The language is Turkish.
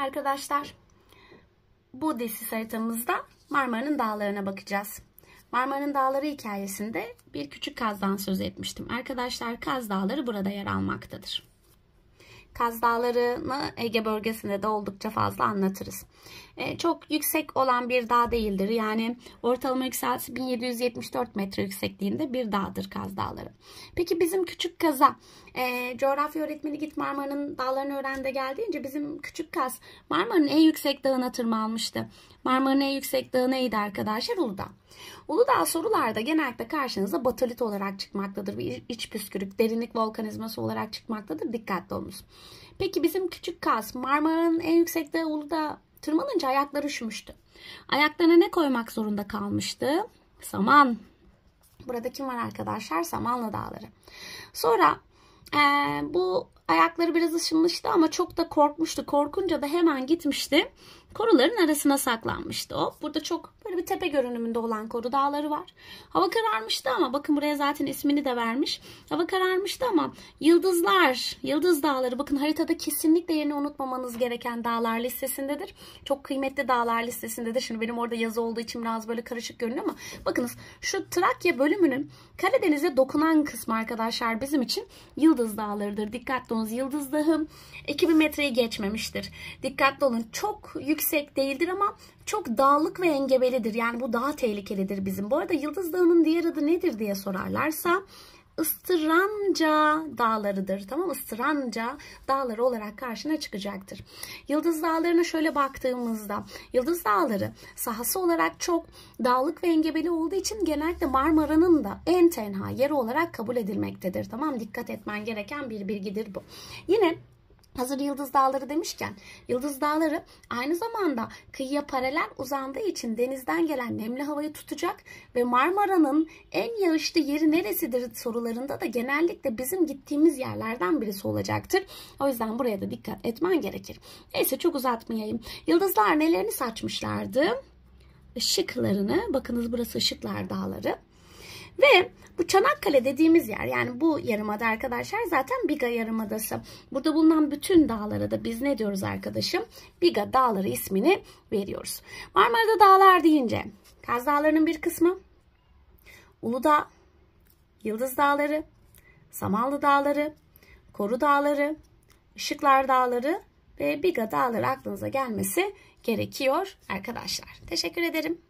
Arkadaşlar bu desiz haritamızda Marmara'nın dağlarına bakacağız. Marmara'nın dağları hikayesinde bir küçük kazdan söz etmiştim. Arkadaşlar kaz dağları burada yer almaktadır. Kaz dağlarını Ege bölgesinde de oldukça fazla anlatırız. E, çok yüksek olan bir dağ değildir. Yani ortalama yükseltisi 1774 metre yüksekliğinde bir dağdır Kaz dağları. Peki bizim Küçük Kaz'a e, coğrafya öğretmeni Git Marmara'nın dağlarını öğrende geldiğince bizim Küçük Kaz Marmara'nın en yüksek dağına tırmanmıştı. Marmara'nın en yüksek dağı neydi arkadaşlar? Uludağ. Uludağ sorularda genellikle karşınıza batolit olarak çıkmaktadır. Bir iç püskürük, derinlik volkanizması olarak çıkmaktadır. Dikkatli olunuz. Peki bizim küçük kas Marmara'nın en yüksekte dağı Uludağ tırmanınca ayakları üşümüştü. Ayaklarına ne koymak zorunda kalmıştı? Saman. Burada kim var arkadaşlar? Samanlı dağları. Sonra e, bu Ayakları biraz ışınmıştı ama çok da korkmuştu. Korkunca da hemen gitmişti. Koruların arasına saklanmıştı o. Burada çok böyle bir tepe görünümünde olan koru dağları var. Hava kararmıştı ama bakın buraya zaten ismini de vermiş. Hava kararmıştı ama yıldızlar, yıldız dağları bakın haritada kesinlikle yerini unutmamanız gereken dağlar listesindedir. Çok kıymetli dağlar listesindedir. Şimdi benim orada yazı olduğu için biraz böyle karışık görünüyor ama bakınız şu Trakya bölümünün Karadeniz'e dokunan kısmı arkadaşlar bizim için yıldız dağlarıdır. Dikkatli olun bulunduğunuz yıldız dahım 2000 metreyi geçmemiştir. Dikkatli olun. Çok yüksek değildir ama çok dağlık ve engebelidir. Yani bu daha tehlikelidir bizim. Bu arada yıldız dağının diğer adı nedir diye sorarlarsa Istıranca dağlarıdır. Tamam Istıranca dağları olarak karşına çıkacaktır. Yıldız dağlarına şöyle baktığımızda Yıldız dağları sahası olarak çok dağlık ve engebeli olduğu için genellikle Marmara'nın da en tenha yeri olarak kabul edilmektedir. Tamam dikkat etmen gereken bir bilgidir bu. Yine Hazır Yıldız Dağları demişken Yıldız Dağları aynı zamanda kıyıya paralel uzandığı için denizden gelen nemli havayı tutacak ve Marmara'nın en yağışlı yeri neresidir sorularında da genellikle bizim gittiğimiz yerlerden birisi olacaktır. O yüzden buraya da dikkat etmen gerekir. Neyse çok uzatmayayım. Yıldızlar nelerini saçmışlardı? Işıklarını, bakınız burası Işıklar Dağları ve bu Çanakkale dediğimiz yer yani bu yarımada arkadaşlar zaten Biga yarımadası. Burada bulunan bütün dağlara da biz ne diyoruz arkadaşım? Biga dağları ismini veriyoruz. Marmara'da dağlar deyince Kaz Dağları'nın bir kısmı, Uludağ, Yıldız Dağları, Samanlı Dağları, Koru Dağları, Işıklar Dağları ve Biga Dağları aklınıza gelmesi gerekiyor arkadaşlar. Teşekkür ederim.